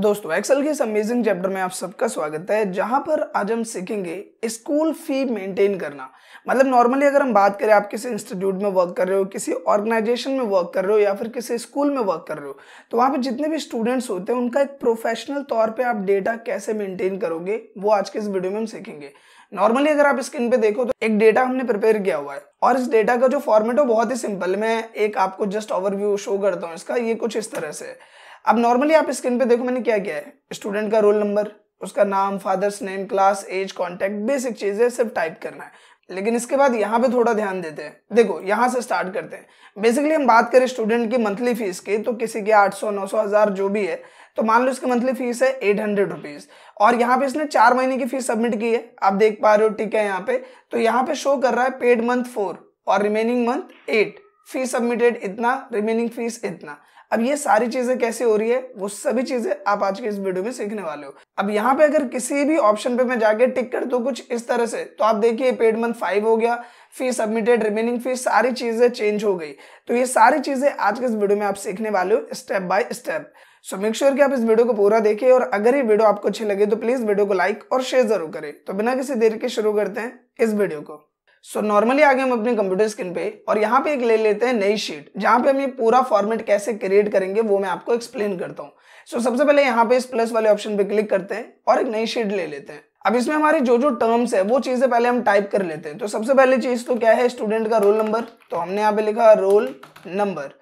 दोस्तों एक्सेल के इस अमेजिंग चैप्टर में आप सबका स्वागत है जहां पर आज हम सीखेंगे स्कूल फी मेंटेन करना मतलब नॉर्मली अगर हम बात करें आप किसी इंस्टीट्यूट में वर्क कर रहे हो किसी ऑर्गेनाइजेशन में वर्क कर रहे हो या फिर किसी स्कूल में वर्क कर रहे हो तो वहां पर जितने भी स्टूडेंट्स होते हैं उनका एक प्रोफेशनल तौर पर आप डेटा कैसे मेंटेन करोगे वो आज के इस वीडियो में हम सीखेंगे नॉर्मली अगर आप स्क्रीन पे देखो तो एक डेटा हमने प्रिपेयर किया हुआ है और इस डेटा का जो फॉर्मेट है बहुत ही सिंपल मैं एक आपको जस्ट ओवरव्यू शो करता हूँ इसका ये कुछ इस तरह से है अब नॉर्मली आप स्क्रीन पे देखो मैंने क्या किया है स्टूडेंट का रोल नंबर उसका नाम father's name class age contact basic चीज है सिर्फ टाइप करना है लेकिन इसके बाद यहाँ पे थोड़ा ध्यान देते हैं देखो यहाँ से स्टार्ट करते हैं बेसिकली हम बात करें स्टूडेंट की मंथली फीस की तो किसी की 800 900 हज़ार जो भी है तो मान लो इसकी मंथली फीस है एट हंड्रेड रुपीज़ और यहाँ पे इसने चार महीने की फीस सबमिट की है आप देख पा रहे हो ठीक है यहाँ पे तो यहाँ पे शो कर रहा है पेड मंथ फोर और remaining month eight fees submitted इतना रिमेनिंग फीस इतना अब ये सारी चीजें कैसे हो रही है वो सभी चीजें आप आज के इस वीडियो में सीखने वाले हो अब यहाँ पे अगर किसी भी ऑप्शन पे मैं जाके टिक कर दू कुछ इस तरह से तो आप देखिए पेड मंथ फाइव हो गया फी सबमिटेड रिमेनिंग फी सारी चीजें चेंज हो गई तो ये सारी चीजें आज के इस वीडियो में आप सीखने वाले हो step by step so make sure कि आप इस वीडियो को पूरा देखें और अगर ये वीडियो आपको अच्छी लगे तो प्लीज वीडियो को लाइक और शेयर जरूर करें तो बिना किसी देर के शुरू करते हैं इस वीडियो को सो नॉर्मली आगे हम अपने कंप्यूटर स्क्रीन पे और यहाँ पे एक ले लेते हैं नई शीट जहाँ पे हम ये पूरा फॉर्मेट कैसे क्रिएट करेंगे वो मैं आपको एक्सप्लेन करता हूँ सो so, सबसे पहले यहाँ पे इस प्लस वाले ऑप्शन पे क्लिक करते हैं और एक नई शीट ले लेते हैं अब इसमें हमारी जो जो टर्म्स है वो चीजें पहले हम टाइप कर लेते हैं तो सबसे पहले चीज तो क्या है स्टूडेंट का रोल नंबर तो हमने यहाँ पे लिखा रोल नंबर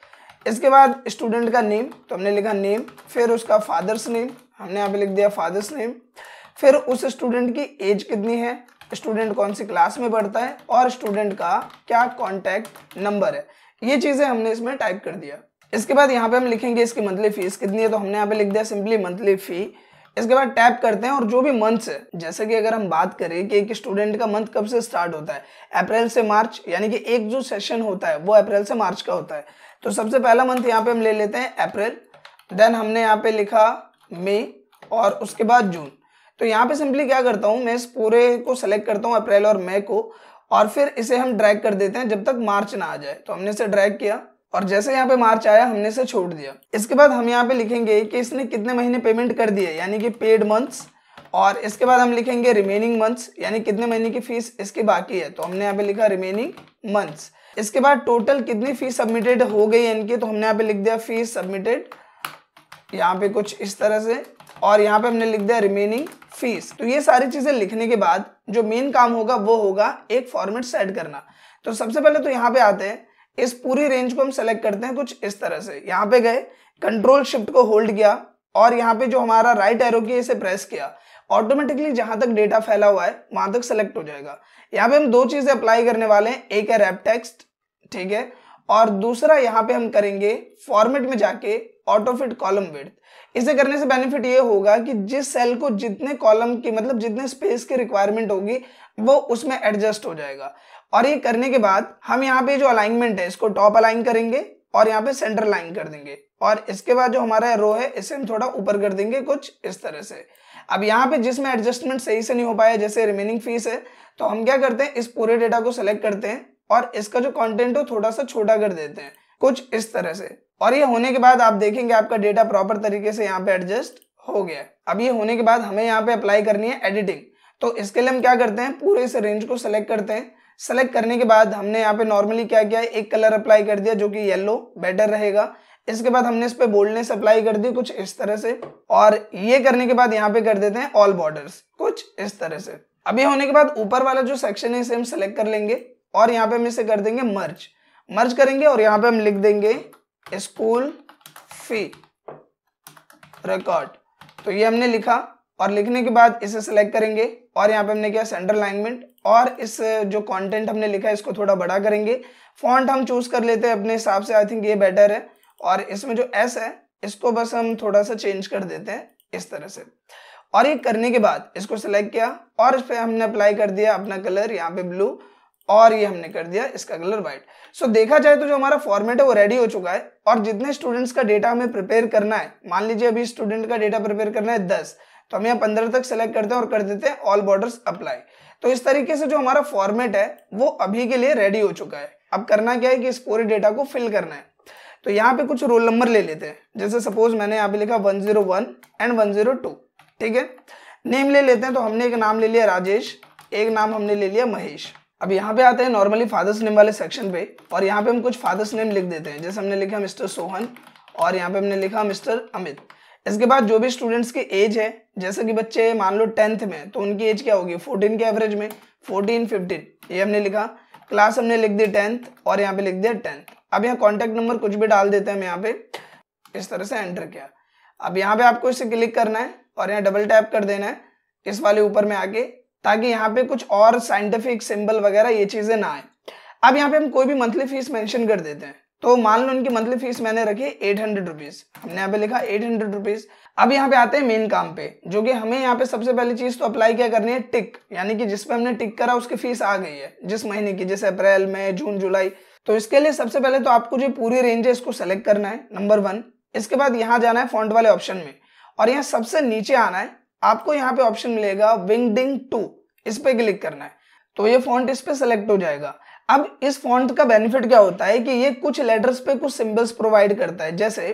इसके बाद स्टूडेंट का नेम तो हमने लिखा नेम फिर उसका फादर्स नेम हमने यहाँ पे लिख दिया फादर्स नेम फिर उस स्टूडेंट की एज कितनी है स्टूडेंट कौन सी क्लास में पढ़ता है और स्टूडेंट का क्या कॉन्टैक्ट नंबर है ये चीज़ें हमने इसमें टाइप कर दिया इसके बाद यहाँ पे हम लिखेंगे इसकी मंथली फीस कितनी है तो हमने यहाँ पे लिख दिया सिंपली मंथली फी इसके बाद टैप करते हैं और जो भी मंथ्स है जैसे कि अगर हम बात करें कि एक स्टूडेंट का मंथ कब से स्टार्ट होता है अप्रैल से मार्च यानी कि एक जो सेशन होता है वो अप्रैल से मार्च का होता है तो सबसे पहला मंथ यहाँ पे हम ले लेते हैं अप्रैल देन हमने यहाँ पे लिखा मई और उसके बाद जून तो यहाँ पे सिंपली क्या करता हूँ मैं इस पूरे को सेलेक्ट करता हूँ अप्रैल और मई को और फिर इसे हम ड्रैग कर देते हैं जब तक मार्च ना आ जाए तो हमने इसे ड्रैग किया और जैसे यहाँ पे मार्च आया हमने इसे छोड़ दिया इसके बाद हम यहाँ पे लिखेंगे कि इसने कितने महीने पेमेंट कर दिए यानी कि पेड मंथ्स और इसके बाद हम लिखेंगे रिमेनिंग मंथ्स यानी कितने महीने की फीस इसकी बाकी है तो हमने यहाँ पे लिखा रिमेनिंग मंथ्स इसके बाद टोटल कितनी फीस सबमिटेड हो गई इनकी तो हमने यहाँ पे लिख दिया फीस सबमिटेड यहाँ पे कुछ इस तरह से और यहाँ पे हमने लिख दिया रिमेनिंग फीस तो ये सारी चीज़ें लिखने के बाद जो मेन काम होगा वो होगा एक फॉर्मेट सेट करना तो सबसे पहले तो यहाँ पे आते हैं इस पूरी रेंज को हम सेलेक्ट करते हैं कुछ इस तरह से यहाँ पे गए कंट्रोल शिफ्ट को होल्ड किया और यहाँ पे जो हमारा राइट एरो की इसे प्रेस किया ऑटोमेटिकली जहां तक डेटा फैला हुआ है वहां तक सेलेक्ट हो जाएगा यहाँ पे हम दो चीजें अप्लाई करने वाले हैं एक है रैप टेक्स्ट ठीक है और दूसरा यहाँ पे हम करेंगे फॉर्मेट में जाके ऑटोफिट कॉलम विड्थ इसे करने से बेनिफिट ये होगा कि जिस सेल को जितने कॉलम की मतलब जितने स्पेस की रिक्वायरमेंट होगी वो उसमें एडजस्ट हो जाएगा और ये करने के बाद हम यहाँ पे जो अलाइनमेंट है इसको टॉप अलाइन करेंगे और यहाँ पे सेंटर लाइन कर देंगे और इसके बाद जो हमारा रो है इसे हम थोड़ा ऊपर कर देंगे कुछ इस तरह से अब यहाँ पे जिसमें एडजस्टमेंट सही से नहीं हो पाया जैसे रिमेनिंग फीस है तो हम क्या करते हैं इस पूरे डेटा को सेलेक्ट करते हैं और इसका जो कॉन्टेंट हो थोड़ा सा छोटा कर देते हैं कुछ इस तरह से और ये होने के बाद आप देखेंगे आपका डेटा प्रॉपर तरीके से यहाँ पे एडजस्ट हो गया है अब ये होने के बाद हमें यहाँ पे अप्लाई करनी है एडिटिंग तो इसके लिए हम क्या करते हैं पूरे इस रेंज को सिलेक्ट करते हैं सेलेक्ट करने के बाद हमने यहाँ पे नॉर्मली क्या किया एक कलर अप्लाई कर दिया जो कि येलो बेटर रहेगा इसके बाद हमने इस पर बोल्डनेस अप्लाई कर दी कुछ इस तरह से और ये करने के बाद यहाँ पे कर देते हैं ऑल बॉर्डर्स कुछ इस तरह से अब ये होने के बाद ऊपर वाला जो सेक्शन है इसे हम सेलेक्ट कर लेंगे और यहाँ पे हम इसे कर देंगे मर्ज मर्ज करेंगे और यहां पे हम लिख देंगे स्कूल फी रिकॉर्ड तो ये हमने लिखा और लिखने के बाद इसे सेलेक्ट करेंगे और यहाँ पे हमने किया सेंटर लाइनमेंट और इस जो कंटेंट हमने लिखा है इसको थोड़ा बड़ा करेंगे फॉन्ट हम चूज कर लेते हैं अपने हिसाब से आई थिंक ये बेटर है और इसमें जो एस है इसको बस हम थोड़ा सा चेंज कर देते हैं इस तरह से और ये करने के बाद इसको सिलेक्ट किया और इस पर हमने अप्लाई कर दिया अपना कलर यहाँ पे ब्लू और ये हमने कर दिया इसका कलर व्हाइट सो so, देखा जाए तो जो हमारा फॉर्मेट है वो रेडी हो चुका है और जितने स्टूडेंट्स का डेटा हमें प्रिपेयर करना है मान लीजिए अभी स्टूडेंट का डेटा प्रिपेयर करना है दस तो हम यहाँ पंद्रह तक सेलेक्ट करते हैं और कर देते हैं ऑल बॉर्डर अप्लाई तो इस तरीके से जो हमारा फॉर्मेट है वो अभी के लिए रेडी हो चुका है अब करना क्या है कि इस पूरे डेटा को फिल करना है तो यहाँ पे कुछ रोल नंबर ले लेते हैं जैसे सपोज मैंने यहाँ पे लिखा 101 एंड 102 ठीक है नेम ले लेते हैं तो हमने एक नाम ले लिया राजेश एक नाम हमने ले लिया महेश अब यहाँ पे आते हैं नॉर्मली फादर्स नेम वाले सेक्शन पे और यहाँ पे हम कुछ फादर्स नेम लिख देते हैं जैसे हमने लिखा मिस्टर सोहन और यहाँ पे हमने लिखा मिस्टर अमित इसके बाद जो भी स्टूडेंट्स की एज है जैसे कि बच्चे मान लो टेंथ में तो उनकी एज क्या होगी फोर्टीन के एवरेज में फोर्टीन फिफ्टीन ये हमने लिखा क्लास हमने लिख दी टेंथ और यहाँ पे लिख दिया टेंथ अब यहाँ कॉन्टेक्ट नंबर कुछ भी डाल देते हैं हम यहाँ पे इस तरह से एंटर किया अब यहाँ पे आपको इसे क्लिक करना है और यहाँ डबल टैप कर देना है इस वाले ऊपर में आके ताकि यहाँ पे कुछ और साइंटिफिक सिंबल वगैरह ये चीज़ें ना आए अब यहाँ पे हम कोई भी मंथली फीस मेंशन कर देते हैं तो मान लो उनकी मंथली फीस मैंने रखी एट हंड्रेड रुपीज हमने यहाँ पे लिखा एट हंड्रेड रुपीज अब यहाँ पे आते हैं मेन काम पे जो कि हमें यहाँ पे सबसे पहली चीज तो अप्लाई क्या करनी है टिक यानी कि जिस पे हमने टिक करा उसकी फीस आ गई है जिस महीने की जैसे अप्रैल मई जून जुलाई तो इसके लिए सबसे पहले तो आपको जो पूरी रेंज है इसको सेलेक्ट करना है नंबर वन इसके बाद यहाँ जाना है फॉन्ट वाले ऑप्शन में और यहाँ सबसे नीचे आना है आपको यहाँ पे ऑप्शन मिलेगा विंगडिंग टू इस पर क्लिक करना है तो ये फॉन्ट इस पर सेलेक्ट हो जाएगा अब इस फॉन्ट का बेनिफिट क्या होता है कि ये कुछ लेटर्स पे कुछ सिंबल्स प्रोवाइड करता है जैसे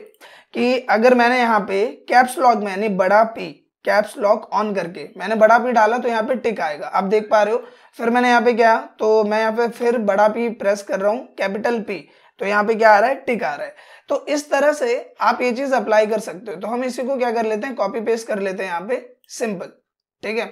कि अगर मैंने यहाँ पे कैप्स लॉक में यानी बड़ा पी कैप्स लॉक ऑन करके मैंने बड़ा पी डाला तो यहाँ पे टिक आएगा आप देख पा रहे हो फिर मैंने यहाँ पे क्या तो मैं यहाँ पे फिर बड़ा पी प्रेस कर रहा हूँ कैपिटल पी तो यहाँ पे क्या आ रहा है टिक आ रहा है तो इस तरह से आप ये चीज अप्लाई कर सकते हो तो हम इसी को क्या कर लेते हैं कॉपी पेस्ट कर लेते हैं यहाँ पे सिंपल ठीक है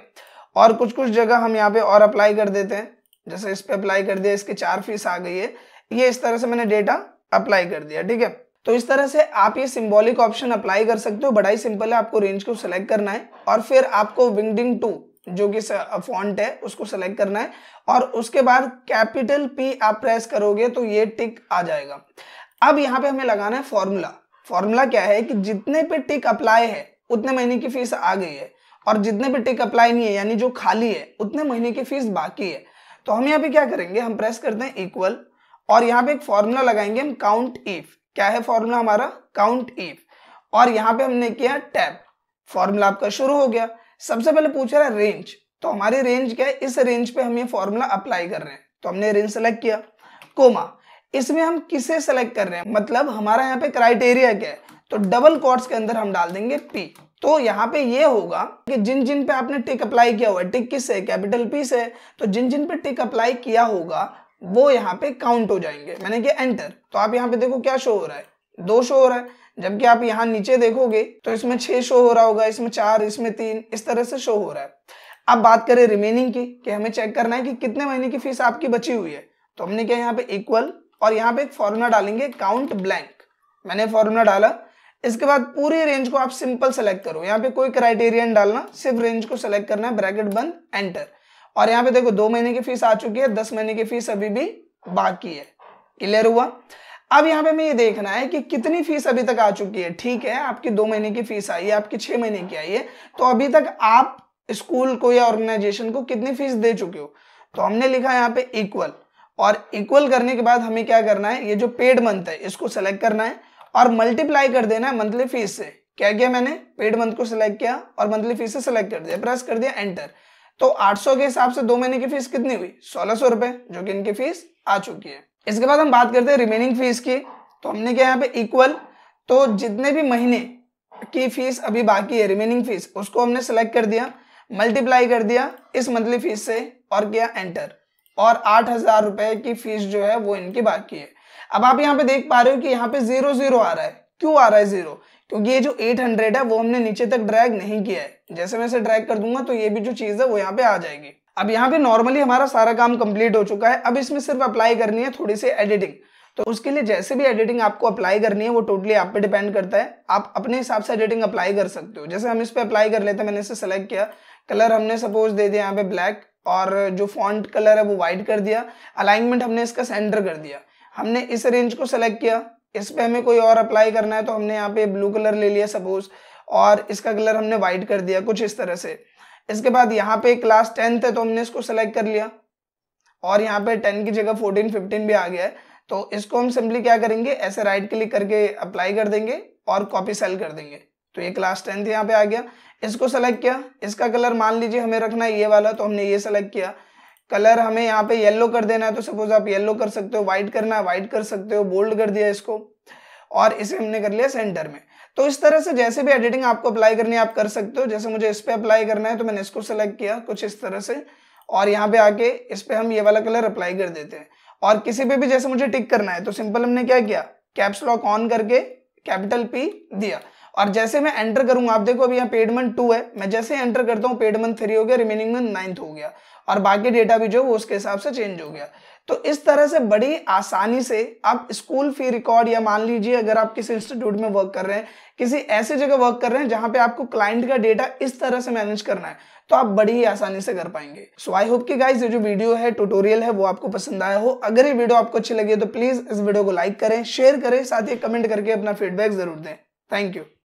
और कुछ कुछ जगह हम यहाँ पे और अप्लाई कर देते हैं जैसे इस पे अप्लाई कर दिया इसके चार फीस आ गई है ये इस तरह से मैंने डेटा अप्लाई कर दिया ठीक है तो इस तरह से आप ये सिंबॉलिक ऑप्शन अप्लाई कर सकते हो बड़ा ही सिंपल है आपको रेंज को सिलेक्ट करना है और फिर आपको विंगडिंग टू जो कि फॉन्ट है उसको सेलेक्ट करना है और उसके बाद कैपिटल पी आप प्रेस करोगे तो ये टिक आ जाएगा अब यहाँ पे हमें लगाना है फॉर्मूला फॉर्मूला क्या है कि जितने पे टिक अप्लाई है उतने महीने की फीस आ गई है और जितने भी टिक अप्लाई नहीं है यानी जो खाली है उतने महीने की फीस बाकी है तो हम यहाँ पे क्या करेंगे हम प्रेस करते हैं इक्वल और यहाँ पे एक फॉर्मूला लगाएंगे हम काउंट इफ क्या है फॉर्मूला हमारा काउंट इफ और यहाँ पे हमने किया टैप फॉर्मूला आपका शुरू हो गया सबसे पहले पूछ रहा है रेंज तो हमारी रेंज क्या है इस रेंज पे हम ये फॉर्मूला अप्लाई कर रहे हैं तो हमने रेंज सेलेक्ट किया कोमा इसमें हम किसे सेलेक्ट कर रहे हैं मतलब हमारा यहाँ पे क्राइटेरिया क्या है तो डबल कॉर्ड्स के अंदर हम डाल देंगे पी तो यहाँ पे ये होगा कि जिन जिन पे आपने टिक अप्लाई किया हुआ है टिक किस है कैपिटल पी से तो जिन जिन पे टिक अप्लाई किया होगा वो यहाँ पे काउंट हो जाएंगे मैंने कि एंटर तो आप यहाँ पे देखो क्या शो हो रहा है दो शो हो रहा है जबकि आप यहाँ नीचे देखोगे तो इसमें छह शो हो रहा होगा इसमें चार इसमें तीन इस तरह से शो हो रहा है अब बात करें रिमेनिंग की कि हमें चेक करना है कि कितने महीने की फीस आपकी बची हुई है तो हमने क्या यहाँ पे इक्वल और यहाँ पे एक फॉर्मूला डालेंगे काउंट ब्लैंक मैंने फॉर्मूला डाला इसके बाद पूरी रेंज को आप सिंपल सेलेक्ट करो यहाँ पे कोई क्राइटेरियन डालना सिर्फ रेंज को सेलेक्ट करना है ब्रैकेट बंद एंटर और यहाँ पे देखो दो महीने की फीस आ चुकी है दस महीने की फीस अभी भी बाकी है क्लियर हुआ अब यहाँ पे हमें ये देखना है कि कितनी फीस अभी तक आ चुकी है ठीक है आपकी दो महीने की फीस आई है आपकी छह महीने की आई है तो अभी तक आप स्कूल को या ऑर्गेनाइजेशन को कितनी फीस दे चुके हो तो हमने लिखा यहाँ पे इक्वल और इक्वल करने के बाद हमें क्या करना है ये जो पेड मंथ है इसको सेलेक्ट करना है और मल्टीप्लाई कर देना है मंथली फीस से क्या किया मैंने पेड मंथ को सिलेक्ट किया और मंथली फीस से सिलेक्ट कर दिया प्रेस कर दिया एंटर तो 800 के हिसाब से दो महीने की फीस कितनी हुई सोलह सौ रुपए जो कि इनकी फीस आ चुकी है इसके बाद हम बात करते हैं रिमेनिंग फीस की तो हमने क्या यहाँ पे इक्वल तो जितने भी महीने की फीस अभी बाकी है रिमेनिंग फीस उसको हमने सेलेक्ट कर दिया मल्टीप्लाई कर दिया इस मंथली फीस से और किया एंटर और आठ हजार रुपए की फीस जो है वो इनकी बाकी है अब आप यहाँ पे देख पा रहे हो कि यहाँ पे जीरो जीरो आ रहा है क्यों आ रहा है जीरो क्योंकि ये जो 800 है वो हमने नीचे तक ड्रैग नहीं किया है जैसे मैं इसे ड्रैग कर दूंगा तो ये भी जो चीज है वो यहाँ पे आ जाएगी अब यहाँ पे नॉर्मली हमारा सारा काम कंप्लीट हो चुका है अब इसमें सिर्फ अप्लाई करनी है थोड़ी सी एडिटिंग तो उसके लिए जैसे भी एडिटिंग आपको अप्लाई करनी है वो टोटली आप पे डिपेंड करता है आप अपने हिसाब से एडिटिंग अप्लाई कर सकते हो जैसे हम इस पर अप्लाई कर लेते हैं मैंने इसे सेलेक्ट किया कलर हमने सपोज दे दिया यहाँ पे ब्लैक और जो फॉन्ट कलर है वो व्हाइट कर दिया अलाइनमेंट हमने इसका सेंटर कर दिया हमने इस रेंज को सेलेक्ट किया इस पे हमें कोई और अप्लाई करना है तो हमने यहाँ पे ब्लू कलर ले लिया सपोज और इसका कलर हमने व्हाइट कर दिया कुछ इस तरह से इसके बाद यहाँ पे क्लास टेंथ है तो हमने इसको सेलेक्ट कर लिया और यहाँ पे टेन की जगह फोर्टीन फिफ्टीन भी आ गया है तो इसको हम सिंपली क्या करेंगे ऐसे राइट क्लिक करके अप्लाई कर देंगे और कॉपी सेल कर देंगे तो ये क्लास टेंथ यहाँ पे आ गया इसको सेलेक्ट किया इसका कलर मान लीजिए हमें रखना है ये वाला तो हमने ये सेलेक्ट किया कलर हमें यहाँ पे येलो कर देना है तो सपोज आप येलो कर सकते हो व्हाइट करना है व्हाइट कर सकते हो बोल्ड कर दिया इसको और इसे हमने कर लिया सेंटर में तो इस तरह से जैसे भी एडिटिंग आपको अप्लाई करनी है आप कर सकते हो जैसे मुझे इस पर अप्लाई करना है तो मैंने इसको सेलेक्ट किया कुछ इस तरह से और यहाँ पे आके इस पर हम ये वाला कलर अप्लाई कर देते हैं और किसी पे भी जैसे मुझे टिक करना है तो सिंपल हमने क्या किया कैप्स लॉक ऑन करके कैपिटल पी दिया और जैसे मैं एंटर करूंगा आप देखो अभी यहाँ मंथ टू है मैं जैसे एंटर करता हूँ मंथ थ्री हो गया रिमेनिंग मंथ नाइन्थ हो गया और बाकी डेटा भी जो वो उसके हिसाब से चेंज हो गया तो इस तरह से बड़ी आसानी से आप स्कूल फी रिकॉर्ड या मान लीजिए अगर आप किसी इंस्टीट्यूट में वर्क कर रहे हैं किसी ऐसे जगह वर्क कर रहे हैं जहां पे आपको क्लाइंट का डेटा इस तरह से मैनेज करना है तो आप बड़ी ही आसानी से कर पाएंगे सो आई होप कि गाइज ये जो वीडियो है ट्यूटोरियल है वो आपको पसंद आया हो अगर ये वीडियो आपको अच्छी लगी तो प्लीज इस वीडियो को लाइक करें शेयर करें साथ ही कमेंट करके अपना फीडबैक जरूर दें थैंक यू